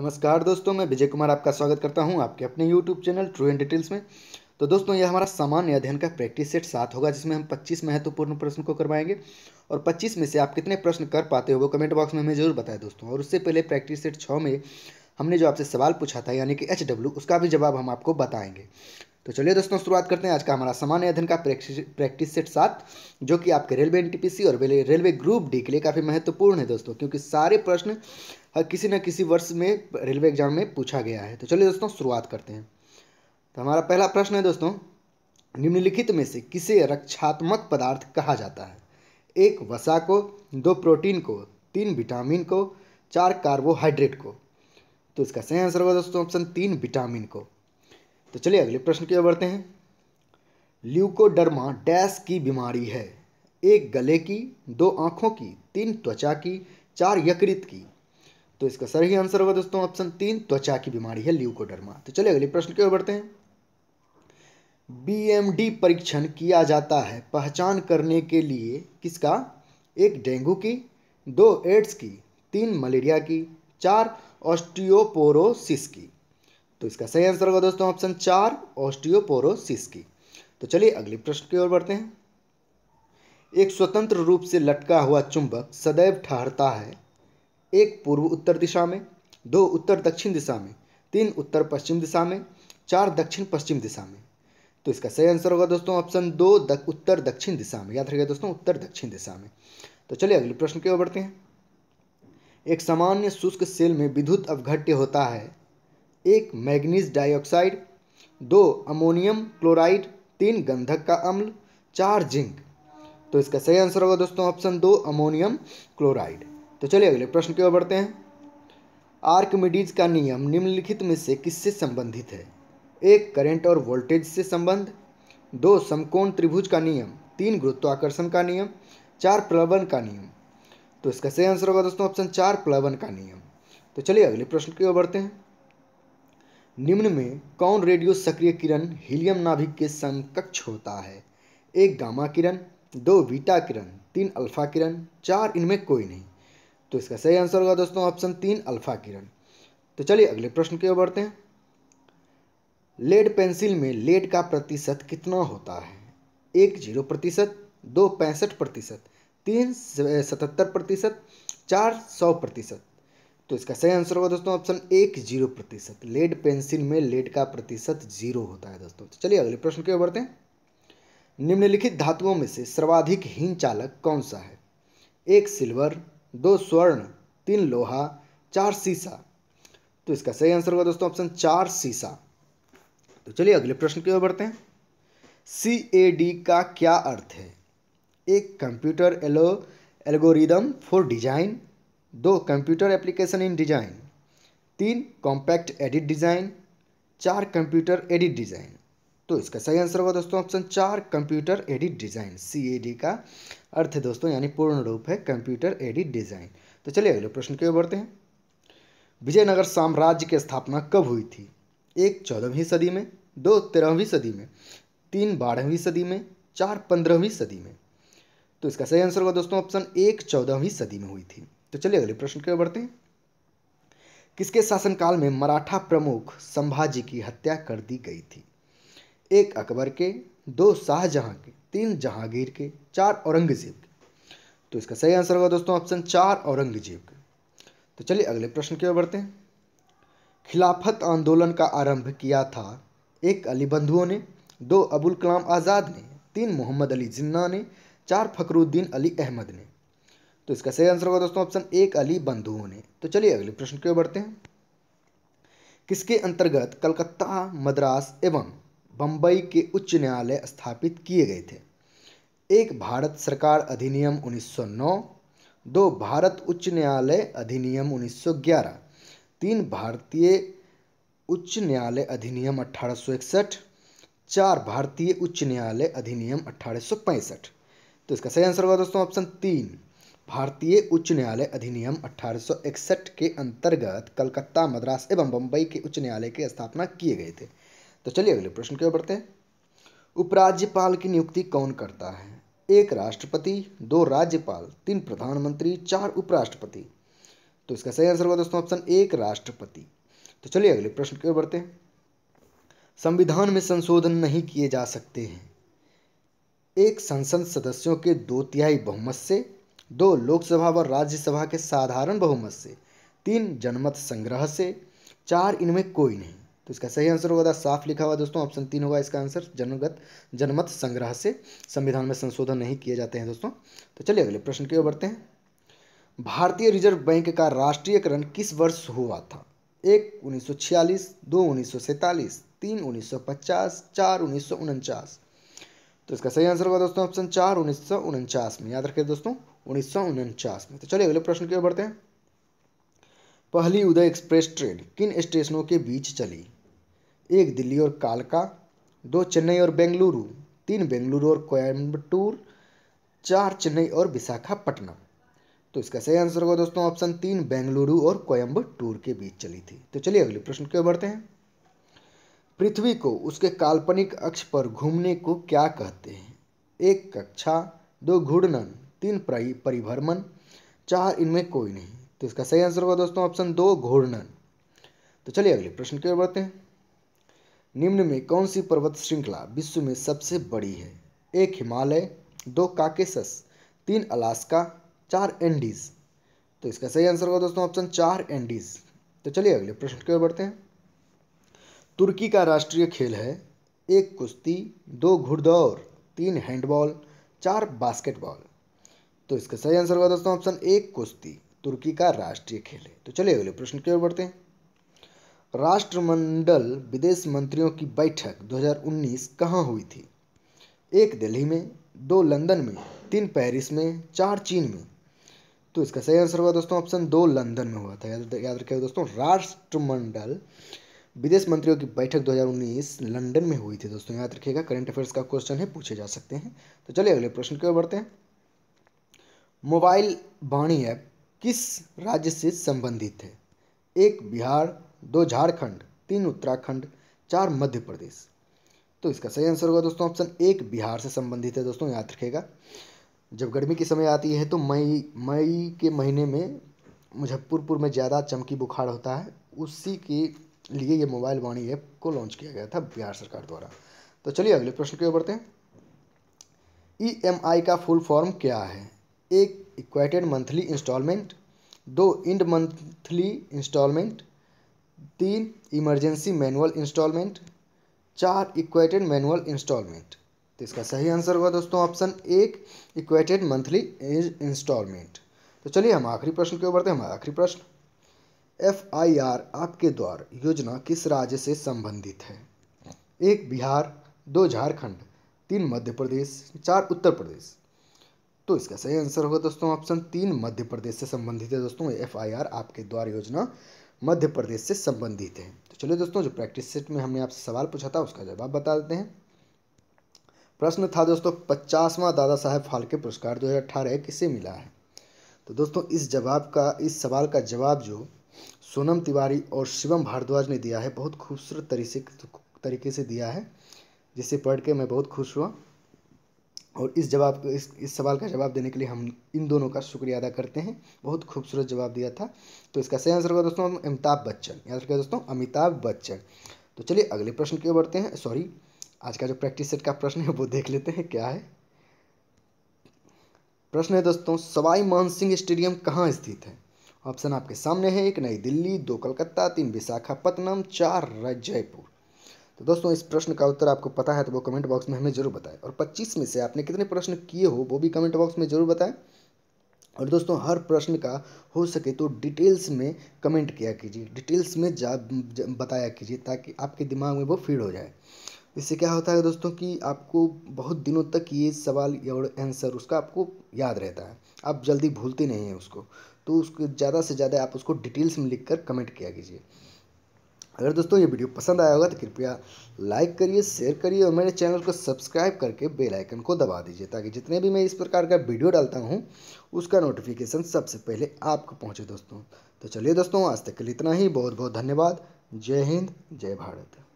नमस्कार दोस्तों मैं विजय कुमार आपका स्वागत करता हूं आपके अपने YouTube channel true and details में तो दोस्तों यह हमारा सामान्य अध्ययन का प्रैक्टिस सेट सात होगा जिसमें हम 25 महत्वपूर्ण प्रश्न को करवाएंगे और 25 में से आप कितने प्रश्न कर पाते हो वो कमेंट बॉक्स में हमें जरूर बताएं दोस्तों और उससे पहले प्रैक्टिस सेट छः में हमने जो आपसे सवाल पूछा था यानी कि एच उसका भी जवाब हम आपको बताएंगे तो चलिए दोस्तों शुरुआत करते हैं आज का हमारा सामान्य अध्ययन का प्रैक्टिस सेट सात जो कि आपके रेलवे एनटीपीसी और रेलवे ग्रुप डी के लिए काफ़ी महत्वपूर्ण है दोस्तों क्योंकि सारे प्रश्न किसी न किसी वर्ष में रेलवे एग्जाम में पूछा गया है तो चलिए दोस्तों शुरुआत करते हैं तो हमारा पहला प्रश्न है दोस्तों निम्नलिखित में से किसे रक्षात्मक पदार्थ कहा जाता है एक वसा को दो प्रोटीन को तीन विटामिन को चार कार्बोहाइड्रेट को तो इसका सही आंसर होगा दोस्तों ऑप्शन तीन विटामिन को तो चलिए अगले प्रश्न की ओर बढ़ते हैं ल्यूकोडर्मा डैश की बीमारी है एक गले की दो आँखों की तीन त्वचा की चार यकृत की तो इसका सही आंसर होगा दोस्तों ऑप्शन तीन त्वचा की बीमारी है ल्यूकोडर्मा तो चलिए अगले प्रश्न की ओर बढ़ते हैं बीएमडी परीक्षण किया जाता है पहचान करने के लिए किसका एक डेंगू की दो एड्स की तीन मलेरिया की चार ऑस्टियोपोरोसिस की तो इसका सही आंसर होगा दोस्तों ऑप्शन चार ऑस्टियोपोरोसिस की तो चलिए अगले प्रश्न की ओर बढ़ते हैं एक स्वतंत्र रूप से लटका हुआ चुंबक सदैव ठहरता है एक पूर्व उत्तर दिशा में दो उत्तर दक्षिण दिशा में तीन उत्तर पश्चिम दिशा में चार दक्षिण पश्चिम दिशा में तो इसका सही आंसर होगा दोस्तों ऑप्शन दो दक, उत्तर दक्षिण दिशा में याद रखिएगा दोस्तों उत्तर दक्षिण दिशा में तो चलिए अगले प्रश्न की ओर बढ़ते हैं एक सामान्य शुष्क सेल में विद्युत अवघट्य होता है एक मैग्नीज डाइऑक्साइड दो अमोनियम क्लोराइड तीन गंधक का अम्ल चार जिंक तो इसका सही आंसर होगा दोस्तों ऑप्शन दो अमोनियम क्लोराइड तो चलिए अगले प्रश्न की ओर बढ़ते हैं आर्कमिडीज का नियम निम्नलिखित में से किससे संबंधित है एक करंट और वोल्टेज से संबंध दो समकोण त्रिभुज का नियम तीन गुरुत्वाकर्षण का नियम चार प्लवन का नियम तो इसका सही आंसर होगा दोस्तों ऑप्शन चार प्लवन का नियम तो चलिए अगले प्रश्न की ओर बढ़ते हैं निम्न में कौन रेडियो सक्रिय किरण हीलियम नाभिक के समकक्ष होता है एक गामा किरण दो बीटा किरण तीन अल्फा किरण चार इनमें कोई नहीं तो इसका सही आंसर होगा दोस्तों ऑप्शन तीन अल्फा किरण तो चलिए अगले प्रश्न की ओर बढ़ते हैं लेड पेंसिल में लेड का प्रतिशत कितना होता है एक जीरो प्रतिशत दो पैंसठ प्रतिशत तीन सतहत्तर प्रतिशत चार सौ प्रतिशत तो इसका सही आंसर होगा दोस्तों ऑप्शन एक जीरो प्रतिशत लेड पेंसिल में लेड का प्रतिशत जीरो होता है दोस्तों तो चलिए अगले प्रश्न की ओर बढ़ते हैं निम्नलिखित धातुओं में से सर्वाधिक हीन चालक कौन सा है एक सिल्वर दो स्वर्ण तीन लोहा चार सीसा तो इसका सही आंसर होगा दोस्तों ऑप्शन चार सीसा तो चलिए अगले प्रश्न की ओर बढ़ते हैं सी ए डी का क्या अर्थ है एक कंप्यूटर एलो एल्गोरिदम फॉर डिजाइन दो कंप्यूटर एप्लीकेशन इन डिजाइन तीन कॉम्पैक्ट एडिट डिज़ाइन चार कंप्यूटर एडिट डिज़ाइन तो इसका सही आंसर होगा दोस्तों ऑप्शन चार कंप्यूटर एडिट डिज़ाइन सी का अर्थ है दोस्तों यानी पूर्ण रूप है कंप्यूटर एडिट डिज़ाइन तो चलिए अगले प्रश्न की ओर बढ़ते हैं विजयनगर साम्राज्य की स्थापना कब हुई थी एक चौदहवीं सदी में दो तेरहवीं सदी में तीन बारहवीं सदी में चार पंद्रहवीं सदी में तो इसका सही आंसर होगा दोस्तों ऑप्शन एक चौदहवीं सदी में हुई थी तो चलिए अगले प्रश्न की ओर बढ़ते हैं किसके शासनकाल में मराठा प्रमुख संभाजी की हत्या कर दी गई थी एक अकबर के दो शाहजहां के तीन जहांगीर के चार औरंगजेब के तो इसका सही आंसर होगा दोस्तों ऑप्शन चार औरंगजेब के तो चलिए अगले प्रश्न की ओर बढ़ते हैं खिलाफत आंदोलन का आरंभ किया था एक अली बंधुओं ने दो अबुल कलाम आज़ाद ने तीन मोहम्मद अली जिन्ना ने चार फखरुद्दीन अली अहमद ने तो इसका सही आंसर होगा दोस्तों ऑप्शन एक अली बंधुओं ने तो चलिए अगले प्रश्न की ओर बढ़ते हैं किसके अंतर्गत कलकत्ता मद्रास एवं बम्बई के उच्च न्यायालय स्थापित किए गए थे एक भारत सरकार अधिनियम 1909, दो भारत उच्च न्यायालय अधिनियम 1911, तीन भारतीय उच्च न्यायालय अधिनियम 1861, चार भारतीय उच्च न्यायालय अधिनियम 1865। तो इसका सही आंसर होगा दोस्तों ऑप्शन तीन भारतीय उच्च न्यायालय अधिनियम 1861 के अंतर्गत कलकत्ता मद्रास एवं बम्बई के उच्च न्यायालय की स्थापना किए गए थे तो चलिए अगले प्रश्न की ओर बढ़ते हैं उपराज्यपाल की नियुक्ति कौन करता है एक राष्ट्रपति दो राज्यपाल तीन प्रधानमंत्री चार उपराष्ट्रपति तो इसका सही आंसर होगा दोस्तों ऑप्शन एक राष्ट्रपति तो चलिए अगले प्रश्न की ओर बढ़ते हैं संविधान में संशोधन नहीं किए जा सकते हैं एक संसद सदस्यों के दो तिहाई बहुमत से दो लोकसभा व राज्यसभा के साधारण बहुमत से तीन जनमत संग्रह से चार इनमें कोई नहीं तो इसका सही आंसर होगा साफ लिखा हुआ दोस्तों ऑप्शन तीन होगा इसका आंसर जनगत जनमत संग्रह से संविधान में संशोधन नहीं किए जाते हैं दोस्तों तो चलिए अगले प्रश्न की ओर बढ़ते हैं भारतीय रिजर्व बैंक का राष्ट्रीयकरण किस वर्ष हुआ था एक उन्नीस दो उन्नीस तीन उन्नीस चार उन्नीस तो इसका सही आंसर होगा दोस्तों ऑप्शन चार उन्नीस में याद रखिए दोस्तों उन्नीस में तो चलिए अगले प्रश्न की ओर बढ़ते हैं पहली उदय एक्सप्रेस ट्रेन किन स्टेशनों के बीच चली एक दिल्ली और कालका दो चेन्नई और बेंगलुरु तीन बेंगलुरु और कोयम्बटूर चार चेन्नई और विशाखापट्टनम तो इसका सही आंसर होगा दोस्तों ऑप्शन तीन बेंगलुरु और कोयम्बटूर के बीच चली थी तो चलिए अगले प्रश्न की ओर बढ़ते हैं पृथ्वी को उसके काल्पनिक अक्ष पर घूमने को क्या कहते हैं एक कक्षा दो घूर्णन तीन परिभ्रमण चार इनमें कोई नहीं तो इसका सही आंसर होगा दोस्तों ऑप्शन दो घूर्णन तो चलिए अगले प्रश्न की ओर बढ़ते हैं निम्न में कौन सी पर्वत श्रृंखला विश्व में सबसे बड़ी है एक हिमालय दो काकेसस तीन अलास्का चार एंडीज तो इसका सही आंसर होगा दोस्तों ऑप्शन चार एंडीज तो चलिए अगले प्रश्न की ओर बढ़ते हैं तुर्की का राष्ट्रीय खेल है एक कुश्ती दो घुड़दौड़ तीन हैंडबॉल चार बास्केटबॉल तो इसका सही आंसर होगा दोस्तों ऑप्शन एक कुश्ती तुर्की का राष्ट्रीय खेल है तो चलिए अगले प्रश्न की ओर बढ़ते हैं राष्ट्रमंडल विदेश मंत्रियों की बैठक 2019 कहां हुई थी एक दिल्ली में दो लंदन में तीन पेरिस में चार चीन में तो इसका सही आंसर हुआ दोस्तों ऑप्शन दो लंदन में हुआ था याद रखेगा दोस्तों राष्ट्रमंडल विदेश मंत्रियों की बैठक 2019 लंदन में हुई थी दोस्तों याद रखिएगा करंट अफेयर्स का क्वेश्चन है पूछे जा सकते हैं तो चलिए अगले प्रश्न की ओर बढ़ते हैं मोबाइल वाणी ऐप किस राज्य से संबंधित है एक बिहार दो झारखंड तीन उत्तराखंड चार मध्य प्रदेश तो इसका सही आंसर होगा दोस्तों ऑप्शन एक बिहार से संबंधित है दोस्तों याद रखेगा जब गर्मी की समय आती है तो मई मई के महीने में मुजफ्फरपुर में ज़्यादा चमकी बुखार होता है उसी के लिए ये मोबाइल वाणी ऐप को लॉन्च किया गया था बिहार सरकार द्वारा तो चलिए अगले प्रश्न की ओर बढ़ते हैं ई e का फुल फॉर्म क्या है एक इक्वेटेड मंथली इंस्टॉलमेंट दो इंड मंथली इंस्टॉलमेंट तीन इमरजेंसी मैनुअल इंस्टॉलमेंट चार इक्वेटेड मैनुअल इंस्टॉलमेंट तो इसका सही आंसर होगा दोस्तों ऑप्शन एक इक्वेटेड मंथली इंस्टॉलमेंट तो चलिए हम आखिरी प्रश्न क्यों बढ़ते हैं हमारा आखिरी प्रश्न एफ आई आर आपके द्वार योजना किस राज्य से संबंधित है एक बिहार दो झारखंड तीन मध्य प्रदेश चार उत्तर प्रदेश तो इसका सही आंसर होगा दोस्तों ऑप्शन तीन मध्य प्रदेश से संबंधित है दोस्तों एफ आई आर आपके द्वार योजना मध्य प्रदेश से संबंधित है तो चलिए दोस्तों जो प्रैक्टिस सेट में हमने आपसे सवाल पूछा था उसका जवाब बता देते हैं प्रश्न था दोस्तों पचासवां दादा साहेब फाल्के पुरस्कार दो किसे मिला है तो दोस्तों इस जवाब का इस सवाल का जवाब जो सोनम तिवारी और शिवम भारद्वाज ने दिया है बहुत खूबसूरत तरीके तरीके से दिया है जिसे पढ़ के मैं बहुत खुश हुआ और इस जवाब इस इस सवाल का जवाब देने के लिए हम इन दोनों का शुक्रिया अदा करते हैं बहुत खूबसूरत जवाब दिया था तो इसका सही आंसर होगा दोस्तों अमिताभ बच्चन याद रखिएगा दोस्तों अमिताभ बच्चन तो चलिए अगले प्रश्न की ओर बढ़ते हैं सॉरी आज का जो प्रैक्टिस सेट का प्रश्न है वो देख लेते हैं क्या है प्रश्न है दोस्तों सवाई मान स्टेडियम कहाँ स्थित है ऑप्शन आपके सामने है एक नई दिल्ली दो कलकत्ता तीन विशाखापत्तनम चार जयपुर तो दोस्तों इस प्रश्न का उत्तर आपको पता है तो वो कमेंट बॉक्स में हमें जरूर बताएं और 25 में से आपने कितने प्रश्न किए हो वो भी कमेंट बॉक्स में जरूर बताएं और दोस्तों हर प्रश्न का हो सके तो डिटेल्स में कमेंट किया कीजिए डिटेल्स में जा, जा बताया कीजिए ताकि आपके दिमाग में वो फीड हो जाए इससे क्या होता है दोस्तों कि आपको बहुत दिनों तक ये सवाल और आंसर उसका आपको याद रहता है आप जल्दी भूलते नहीं हैं उसको तो उसको ज़्यादा से ज़्यादा आप उसको डिटेल्स में लिख कर कमेंट किया कीजिए अगर दोस्तों ये वीडियो पसंद आया होगा तो कृपया लाइक करिए शेयर करिए और मेरे चैनल को सब्सक्राइब करके बेल आइकन को दबा दीजिए ताकि जितने भी मैं इस प्रकार का वीडियो डालता हूँ उसका नोटिफिकेशन सबसे पहले आपको पहुँचे दोस्तों तो चलिए दोस्तों आज तक के लिए इतना ही बहुत बहुत धन्यवाद जय हिंद जय भारत